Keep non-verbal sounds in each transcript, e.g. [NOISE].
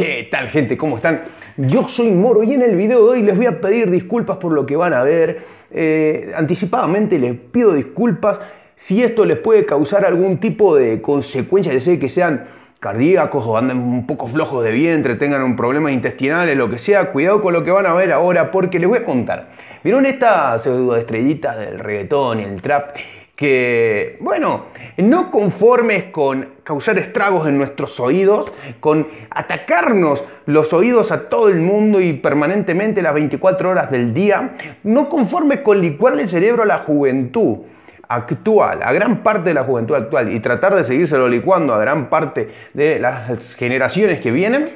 ¿Qué tal gente? ¿Cómo están? Yo soy Moro y en el video de hoy les voy a pedir disculpas por lo que van a ver. Eh, anticipadamente les pido disculpas si esto les puede causar algún tipo de consecuencia, ya sea que sean cardíacos o anden un poco flojos de vientre, tengan un problema intestinal, lo que sea, cuidado con lo que van a ver ahora porque les voy a contar. ¿Vieron estas pseudoestrellitas estrellitas del reggaetón y el trap que, bueno, no conformes con causar estragos en nuestros oídos, con atacarnos los oídos a todo el mundo y permanentemente las 24 horas del día, no conformes con licuarle el cerebro a la juventud actual, a gran parte de la juventud actual, y tratar de seguírselo licuando a gran parte de las generaciones que vienen,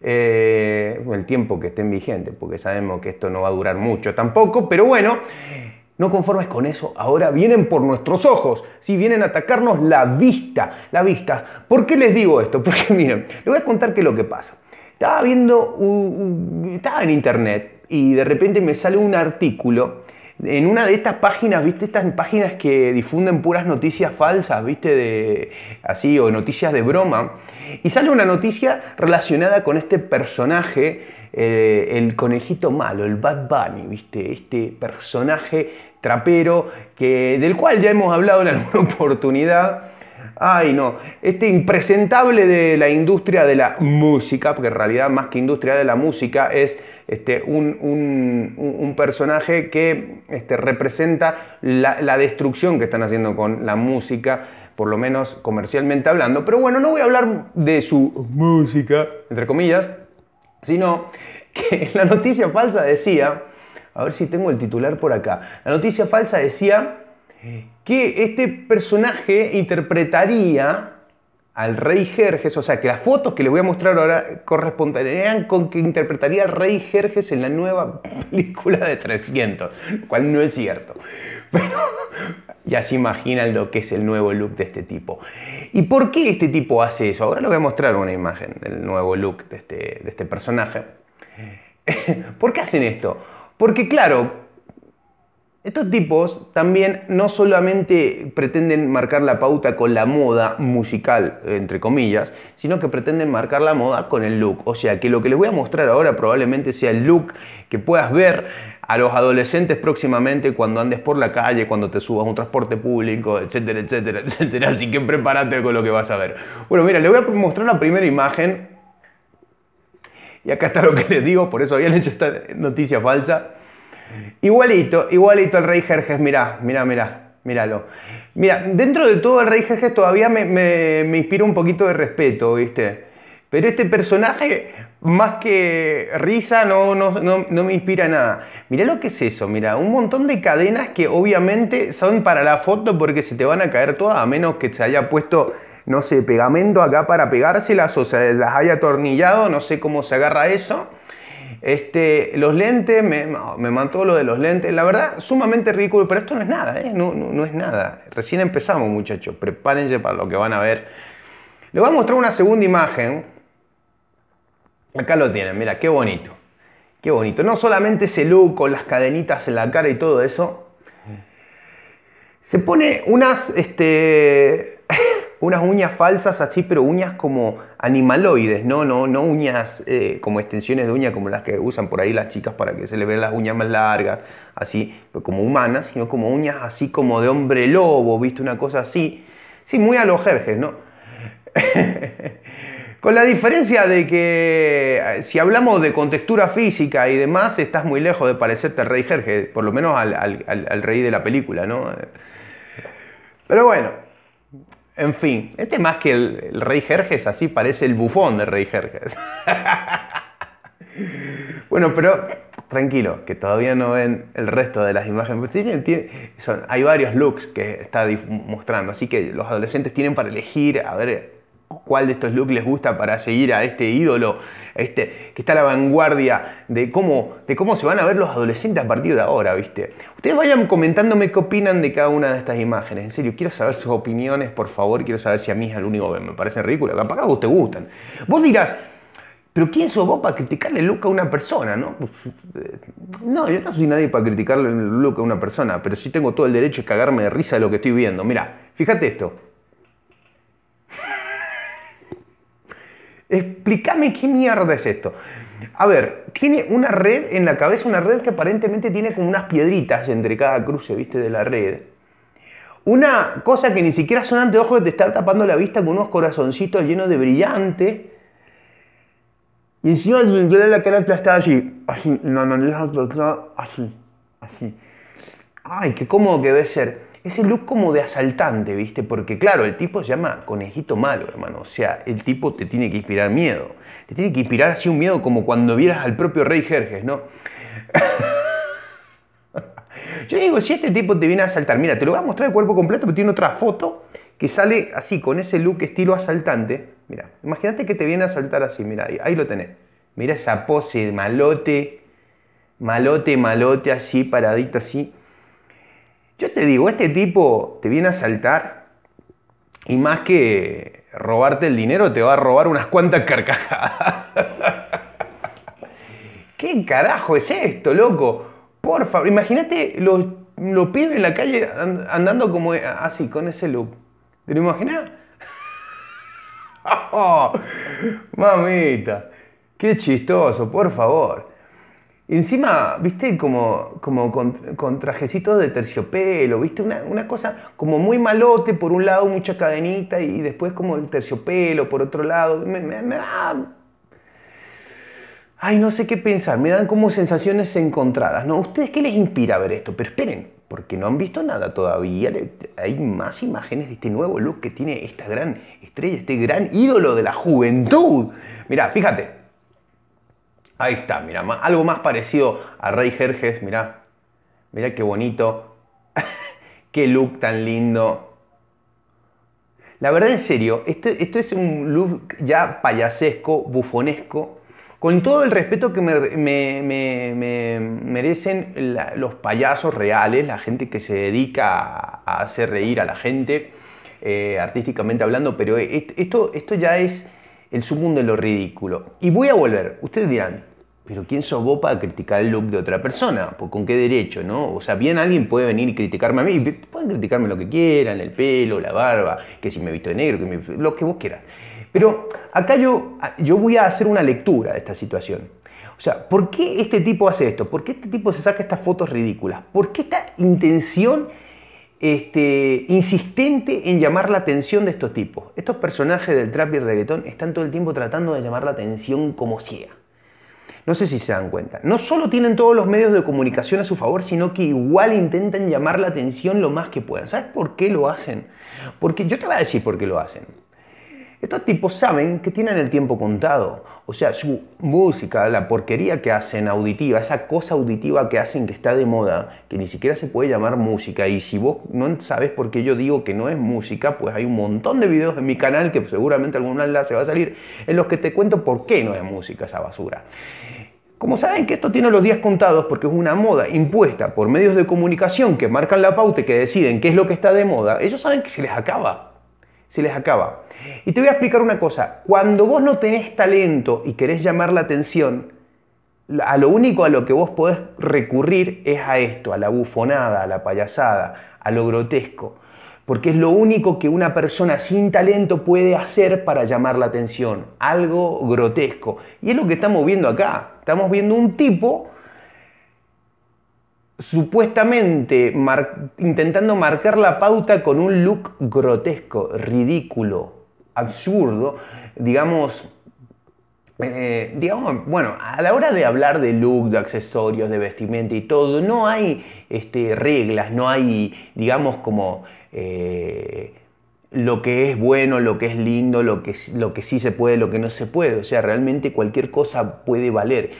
eh, el tiempo que estén vigentes, porque sabemos que esto no va a durar mucho tampoco, pero bueno, no conformes con eso, ahora vienen por nuestros ojos, si vienen a atacarnos la vista, la vista. ¿Por qué les digo esto? [LAUGHS] Porque miren, les voy a contar qué es lo que pasa. Estaba viendo, estaba en internet y de repente me sale un artículo en una de estas páginas, ¿viste? Estas páginas que difunden puras noticias falsas, ¿viste? De, así, o noticias de broma. Y sale una noticia relacionada con este personaje eh, el conejito malo, el Bad Bunny, ¿viste? Este personaje trapero que, del cual ya hemos hablado en alguna [LAUGHS] oportunidad. Ay, no, este impresentable de la industria de la música, porque en realidad más que industria de la música es este, un, personaje que este, representa la destrucción que están haciendo con la música, por lo menos comercialmente hablando. Pero bueno, no voy a hablar de su música, entre comillas, sino que [LAUGHS] la noticia falsa decía, a ver si tengo el titular por acá, la noticia falsa decía que este personaje interpretaría al rey Jerjes, o sea que las fotos que le voy a mostrar ahora corresponderían con que interpretaría al rey Jerjes en la nueva película de 300, lo cual no es cierto. [LAUGHS] Pero ya se imaginan lo que es el nuevo look de este tipo. ¿Y por qué este tipo hace eso? Ahora les voy a mostrar una imagen del nuevo look de este, de este personaje. [LAUGHS] ¿Por qué hacen esto? Porque claro, estos tipos también no solamente pretenden marcar la pauta con la moda musical, entre comillas, sino que pretenden marcar la moda con el look. O sea que lo que les voy a mostrar ahora probablemente sea el look que puedas ver a los adolescentes próximamente cuando andes por la calle, cuando te subas a un transporte público, etcétera, etcétera, [LAUGHS] etcétera. Así que prepárate con lo que vas a ver. Bueno, mira, les voy a mostrar la primera imagen. Y acá está lo que te digo, por eso habían hecho esta noticia falsa. Igualito, igualito el rey Jerjes, mirá, mirá, mirá, míralo. Mira, dentro de todo el rey Jerjes todavía me, me, me inspira un poquito de respeto, ¿viste? Pero este personaje, más que risa, no, no, no, no, me inspira nada. Mirá lo que es eso, Mira, un montón de cadenas que obviamente son para la foto porque se te van a caer todas, a menos que se haya puesto, no sé, pegamento acá para pegárselas o se las haya atornillado, no sé cómo se agarra eso. Este, los lentes, me, me mató lo de los lentes. La verdad, sumamente ridículo, pero esto no es nada, ¿eh? no, es nada. Recién empezamos, muchachos. Prepárense para lo que van a ver. Les voy a mostrar una segunda imagen. Acá lo tienen, mira, qué bonito. Qué bonito. No solamente ese look con las cadenitas en la cara y todo eso. Se pone unas, este, unas uñas falsas así, pero uñas como animaloides, no, no, no uñas eh, como extensiones de uñas como las que usan por ahí las chicas para que se le vean las uñas más largas, así, como humanas, sino como uñas así como de hombre lobo, ¿viste? Una cosa así. Sí, muy a los jerjes, ¿no? [LAUGHS] Con la diferencia de que eh, si hablamos de contextura física y demás, estás muy lejos de parecerte al rey Jerjes, por lo menos al, rey de la película, ¿no? Pero bueno, en fin, este más que el, rey Jerjes, así parece el bufón del rey Jerjes. [LAUGHS] bueno, pero tranquilo, que todavía no ven el resto de las imágenes. son, hay varios looks que está mostrando, así que los adolescentes tienen para elegir, a ver, cuál de estos looks les gusta para seguir a este ídolo este, que está a la vanguardia de cómo, de cómo se van a ver los adolescentes a partir de ahora, ¿viste? Ustedes vayan comentándome qué opinan de cada una de estas imágenes. En serio, quiero saber sus opiniones, por favor. Quiero saber si a mí es el único que me parece ridículo. Acá que a vos te gustan. Vos dirás, pero ¿quién sos vos para criticarle el look a una persona? ¿no? Pues, eh, no, yo no soy nadie para criticarle el look a una persona, pero sí tengo todo el derecho a cagarme de risa de lo que estoy viendo. Mira, fíjate esto. Explícame qué mierda es esto. A ver, tiene una red en la cabeza, una red que aparentemente tiene como unas piedritas entre cada cruce, viste, de la red. Una cosa que ni siquiera son anteojos que te está tapando la vista con unos corazoncitos llenos de brillante. Y encima tiene la cara aplastada así, así, la nariz así, así. Ay, qué cómodo que debe ser ese look como de asaltante, ¿viste? Porque claro, el tipo se llama conejito malo, hermano. O sea, el tipo te tiene que inspirar miedo. Te tiene que inspirar así un miedo como cuando vieras al propio rey Jerjes, ¿no? [LAUGHS] Yo digo, si este tipo te viene a asaltar, mira, te lo voy a mostrar el cuerpo completo, pero tiene otra foto que sale así, con ese look estilo asaltante. Mira, imagínate que te viene a asaltar así, mira, ahí, lo tenés. Mira esa pose de malote, malote, malote, así, paradita así. Yo te digo, este tipo te viene a saltar y más que robarte el dinero, te va a robar unas cuantas carcajadas. [LAUGHS] ¿Qué carajo es esto, loco? Por favor, imagínate los, los pibes en la calle andando como así, ah, con ese loop. ¿Te lo imaginas? [LAUGHS] ¡Oh! mamita, qué chistoso, por favor. Encima, viste, como, como con, trajecitos de terciopelo, viste, una, cosa como muy malote, por un lado mucha cadenita y después como el terciopelo, por otro lado. Me, da... Ay, no sé qué pensar, me dan como sensaciones encontradas, ¿no? ¿Ustedes qué les inspira a ver esto? Pero esperen, porque no han visto nada todavía. Hay más imágenes de este nuevo look que tiene esta gran estrella, este gran ídolo de la juventud. Mirá, fíjate. Ahí está, mira, algo más parecido a Rey Jerjes, mira, mira qué bonito. [LAUGHS] qué look tan lindo. La verdad, en serio, esto, es un look ya payasesco, bufonesco, con todo el respeto que me, merecen los payasos reales, la gente que se dedica a, hacer reír a la gente, eh, artísticamente hablando, pero e, esto, esto ya es el submundo de lo ridículo. Y voy a volver. Ustedes dirán, pero ¿quién sos vos para criticar el look de otra persona? Pues, ¿Con qué derecho, no? O sea, bien alguien puede venir y criticarme a mí, pueden criticarme lo que quieran, el pelo, la barba, que si me visto de negro, que lo que vos quieras. Pero acá yo, yo voy a hacer una lectura de esta situación. O sea, ¿por qué este tipo hace esto? ¿Por qué este tipo se saca estas fotos ridículas? ¿Por qué esta intención este, insistente en llamar la atención de estos tipos. Estos personajes del trap y reggaetón están todo el tiempo tratando de llamar la atención como sea. No sé si se dan cuenta. No solo tienen todos los medios de comunicación a su favor, sino que igual intentan llamar la atención lo más que puedan. ¿Sabes por qué lo hacen? Porque yo te voy a decir por qué lo hacen. Estos tipos saben que tienen el tiempo contado. O sea, su música, la porquería que hacen auditiva, esa cosa auditiva que hacen que está de moda, que ni siquiera se puede llamar música. Y si vos no sabes por qué yo digo que no es música, pues hay un montón de videos en mi canal que seguramente algún enlace va a salir en los que te cuento por qué no es música esa basura. Como saben que esto tiene los días contados porque es una moda impuesta por medios de comunicación que marcan la pauta y que deciden qué es lo que está de moda, ellos saben que se les acaba se les acaba. Y te voy a explicar una cosa, cuando vos no tenés talento y querés llamar la atención, a lo único a lo que vos podés recurrir es a esto, a la bufonada, a la payasada, a lo grotesco, porque es lo único que una persona sin talento puede hacer para llamar la atención, algo grotesco. Y es lo que estamos viendo acá, estamos viendo un tipo supuestamente intentando marcar la pauta con un look grotesco, ridículo, absurdo, digamos, eh, digamos, bueno, a la hora de hablar de look, de accesorios, de vestimenta y todo, no hay este, reglas, no hay, digamos, como eh, lo que es bueno, lo que es lindo, lo que, lo que sí se puede, lo que no se puede. O sea, realmente cualquier cosa puede valer.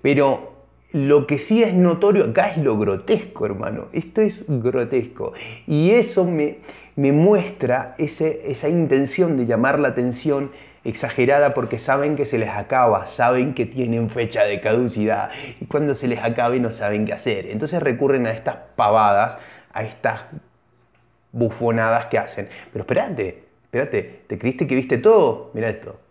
Pero lo que sí es notorio acá es lo grotesco, hermano. Esto es grotesco. Y eso me, muestra esa intención de llamar la atención exagerada porque saben que se les acaba, saben que tienen fecha de caducidad y cuando se les acabe no saben qué hacer. Entonces recurren a estas pavadas, a estas bufonadas que hacen. Pero espérate, espérate, ¿te creíste que viste todo? Mira esto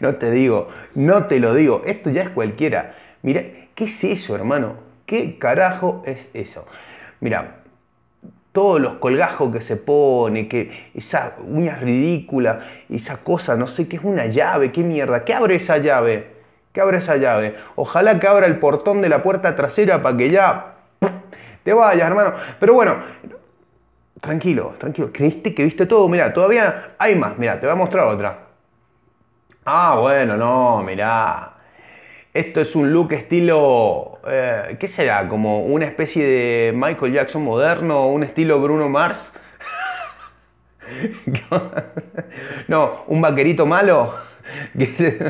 no te digo, no te lo digo, esto ya es cualquiera. Mira, ¿qué es eso, hermano? ¿Qué carajo es eso? Mira, todos los colgajos que se pone, que esas uñas ridículas, esa cosa, no sé qué es una llave, qué mierda, ¿qué abre esa llave? ¿Qué abre esa llave? Ojalá que abra el portón de la puerta trasera para que ya te vayas, hermano. Pero bueno, tranquilo, tranquilo. ¿Creíste que viste todo? Mira, todavía hay más. Mira, te voy a mostrar otra. Ah, bueno, no, mirá. Esto es un look estilo, eh, ¿qué será? Como una especie de Michael Jackson moderno, un estilo Bruno Mars. [LAUGHS] no, un vaquerito malo. [LAUGHS] me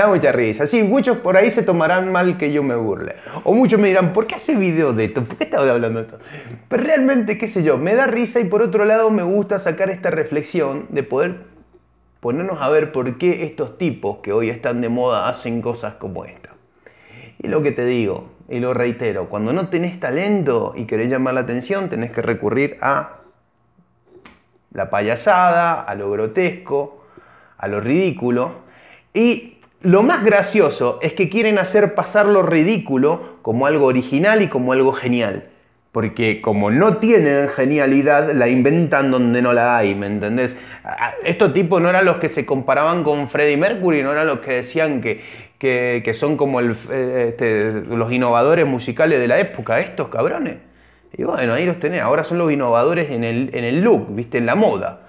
da mucha risa. Sí, muchos por ahí se tomarán mal que yo me burle. O muchos me dirán, ¿por qué hace video de esto? ¿Por qué estás hablando de esto? Pero realmente, qué sé yo, me da risa y por otro lado me gusta sacar esta reflexión de poder ponernos a ver por qué estos tipos que hoy están de moda hacen cosas como esta. Y lo que te digo, y lo reitero, cuando no tenés talento y querés llamar la atención, tenés que recurrir a la payasada, a lo grotesco, a lo ridículo. Y lo más gracioso es que quieren hacer pasar lo ridículo como algo original y como algo genial. Porque como no tienen genialidad, la inventan donde no la hay, ¿me entendés? Estos tipos no eran los que se comparaban con Freddie Mercury, no eran los que decían que, son como eh, este, los innovadores musicales de la época, estos cabrones. Y bueno, ahí los tenés, ahora son los innovadores en el, en el look, ¿viste? En la moda.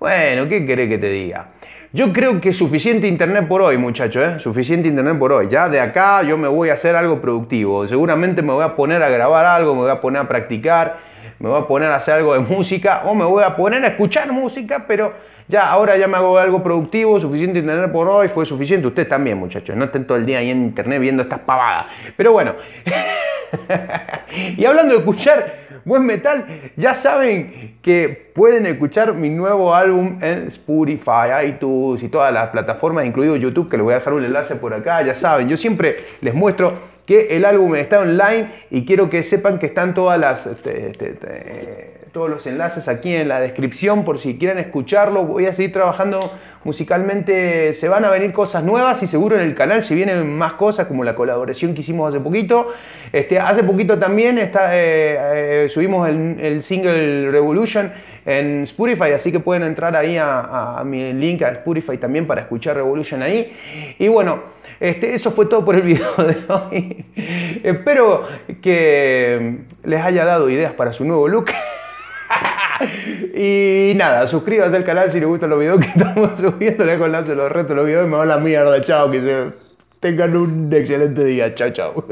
Bueno, ¿qué querés que te diga? Yo creo que suficiente internet por hoy, muchachos, ¿eh? suficiente internet por hoy. Ya de acá yo me voy a hacer algo productivo. Seguramente me voy a poner a grabar algo, me voy a poner a practicar, me voy a poner a hacer algo de música o me voy a poner a escuchar música, pero ya ahora ya me hago algo productivo, suficiente internet por hoy, fue suficiente. Ustedes también, muchachos, no estén todo el día ahí en internet viendo estas pavadas. Pero bueno. [LAUGHS] [LAUGHS] y hablando de escuchar buen metal, ya saben que pueden escuchar mi nuevo álbum en Spotify, iTunes y todas las plataformas, incluido YouTube, que les voy a dejar un enlace por acá, ya saben, yo siempre les muestro que el álbum está online y quiero que sepan que están todas las, este, este, este, todos los enlaces aquí en la descripción por si quieren escucharlo. Voy a seguir trabajando musicalmente, se van a venir cosas nuevas y seguro en el canal se vienen más cosas como la colaboración que hicimos hace poquito. Este, hace poquito también está, eh, eh, subimos el, el single Revolution en Spotify, así que pueden entrar ahí a, mi link a Spotify también para escuchar Revolution ahí. Y bueno, este, eso fue todo por el [LAUGHS] video de hoy. Espero que les haya dado ideas para su nuevo look. [LAUGHS] y nada, suscríbase al canal si les gustan los videos que estamos [LAUGHS] subiendo. Les enlace los restos de los videos y me va la mierda. Chao, que tengan un excelente día. Chao, chao.